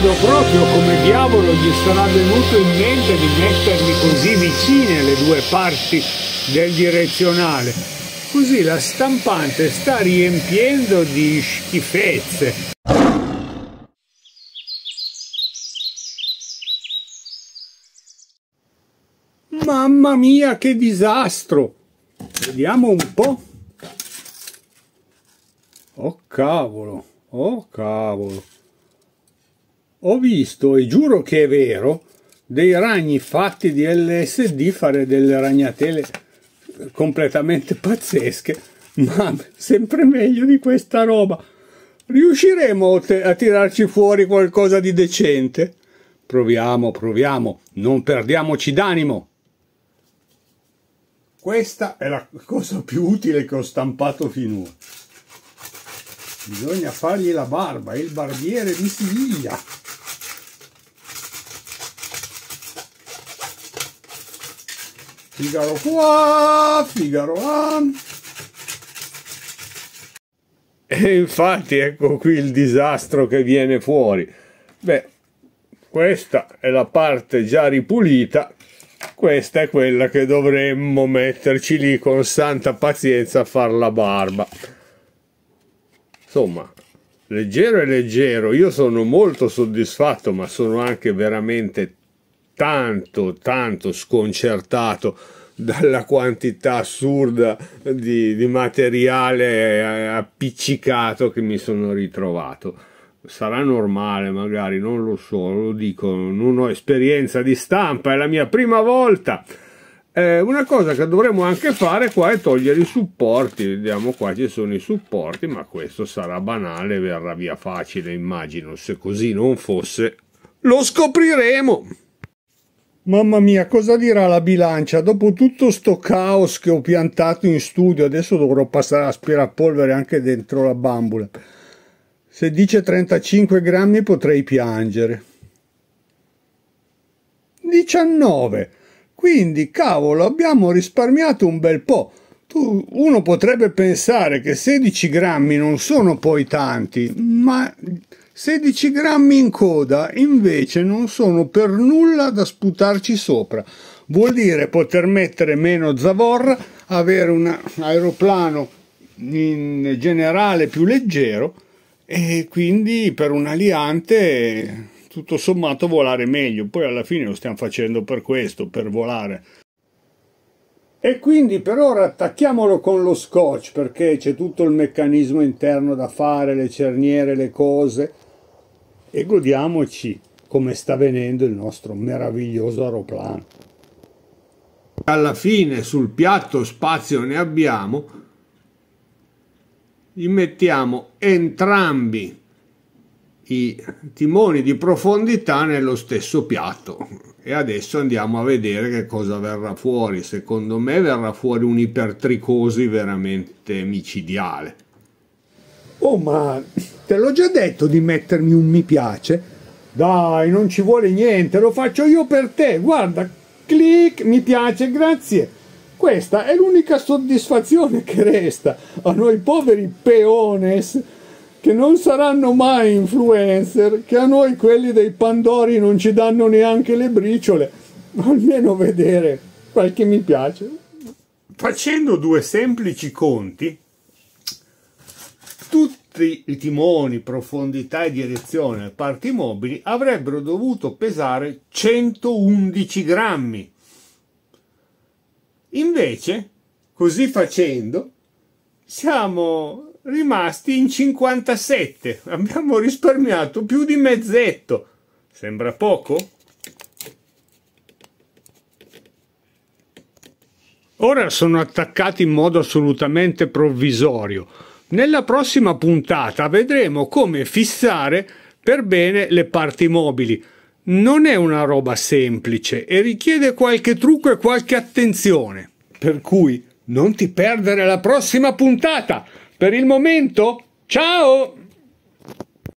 chiedo proprio come diavolo gli sarà venuto in mente di mettermi così vicine le due parti del direzionale. Così la stampante sta riempiendo di schifezze. Mamma mia, che disastro! Vediamo un po'. Oh cavolo, oh cavolo. Ho visto, e giuro che è vero, dei ragni fatti di LSD fare delle ragnatele completamente pazzesche, ma sempre meglio di questa roba. Riusciremo a tirarci fuori qualcosa di decente? Proviamo, proviamo, non perdiamoci d'animo. Questa è la cosa più utile che ho stampato finora. Bisogna fargli la barba, il barbiere di Siviglia. Figaro qua, Figaro là. E infatti ecco qui il disastro che viene fuori. Beh, questa è la parte già ripulita, questa è quella che dovremmo metterci lì con santa pazienza a far la barba. Insomma, leggero e leggero, io sono molto soddisfatto ma sono anche veramente tanto, tanto sconcertato dalla quantità assurda di, di materiale appiccicato che mi sono ritrovato sarà normale magari, non lo so, lo dico, non ho esperienza di stampa, è la mia prima volta. Eh, una cosa che dovremmo anche fare qua è togliere i supporti, vediamo qua ci sono i supporti, ma questo sarà banale, verrà via facile immagino, se così non fosse lo scopriremo. Mamma mia, cosa dirà la bilancia? Dopo tutto sto caos che ho piantato in studio, adesso dovrò passare l'aspirapolvere anche dentro la bambola. Se dice 35 grammi potrei piangere. 19. Quindi, cavolo, abbiamo risparmiato un bel po'. Tu, uno potrebbe pensare che 16 grammi non sono poi tanti, ma 16 grammi in coda invece non sono per nulla da sputarci sopra. Vuol dire poter mettere meno zavorra, avere un aeroplano in generale più leggero e quindi per un aliante tutto sommato volare meglio. Poi alla fine lo stiamo facendo per questo, per volare. E quindi per ora attacchiamolo con lo scotch perché c'è tutto il meccanismo interno da fare, le cerniere, le cose e godiamoci come sta venendo il nostro meraviglioso aeroplano. Alla fine sul piatto spazio ne abbiamo, gli mettiamo entrambi i timoni di profondità nello stesso piatto e adesso andiamo a vedere che cosa verrà fuori secondo me verrà fuori un'ipertricosi veramente micidiale oh ma Te l'ho già detto di mettermi un mi piace. Dai, non ci vuole niente, lo faccio io per te. Guarda, clic, mi piace, grazie. Questa è l'unica soddisfazione che resta a noi poveri peones che non saranno mai influencer, che a noi quelli dei Pandori non ci danno neanche le briciole, almeno vedere qualche mi piace. Facendo due semplici conti, tutti altri i timoni, profondità e direzione parti mobili avrebbero dovuto pesare 111 grammi. Invece, così facendo, siamo rimasti in 57. Abbiamo risparmiato più di mezzetto. Sembra poco? Ora sono attaccati in modo assolutamente provvisorio nella prossima puntata vedremo come fissare per bene le parti mobili. Non è una roba semplice e richiede qualche trucco e qualche attenzione. Per cui non ti perdere la prossima puntata. Per il momento, ciao!